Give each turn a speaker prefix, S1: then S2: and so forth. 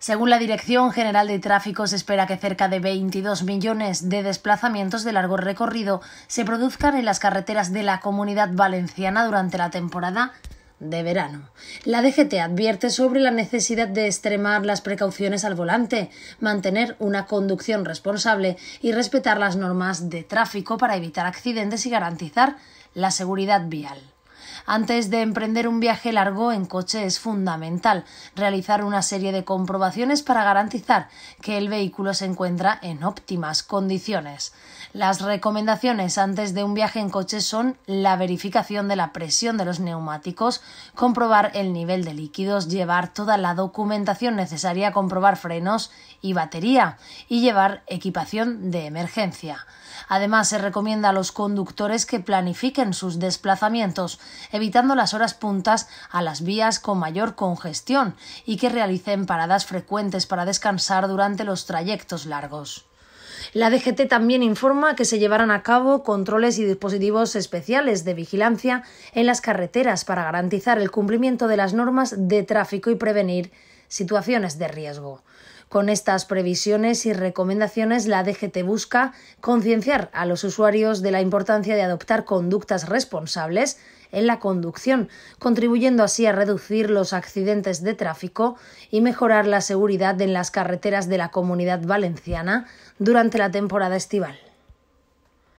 S1: Según la Dirección General de Tráfico, se espera que cerca de 22 millones de desplazamientos de largo recorrido se produzcan en las carreteras de la comunidad valenciana durante la temporada de verano. La DGT advierte sobre la necesidad de extremar las precauciones al volante, mantener una conducción responsable y respetar las normas de tráfico para evitar accidentes y garantizar la seguridad vial. Antes de emprender un viaje largo en coche es fundamental realizar una serie de comprobaciones para garantizar que el vehículo se encuentra en óptimas condiciones. Las recomendaciones antes de un viaje en coche son la verificación de la presión de los neumáticos, comprobar el nivel de líquidos, llevar toda la documentación necesaria, comprobar frenos y batería y llevar equipación de emergencia. Además, se recomienda a los conductores que planifiquen sus desplazamientos, evitando las horas puntas a las vías con mayor congestión y que realicen paradas frecuentes para descansar durante los trayectos largos. La DGT también informa que se llevarán a cabo controles y dispositivos especiales de vigilancia en las carreteras para garantizar el cumplimiento de las normas de tráfico y prevenir situaciones de riesgo. Con estas previsiones y recomendaciones, la DGT busca concienciar a los usuarios de la importancia de adoptar conductas responsables en la conducción, contribuyendo así a reducir los accidentes de tráfico y mejorar la seguridad en las carreteras de la comunidad valenciana durante la temporada estival.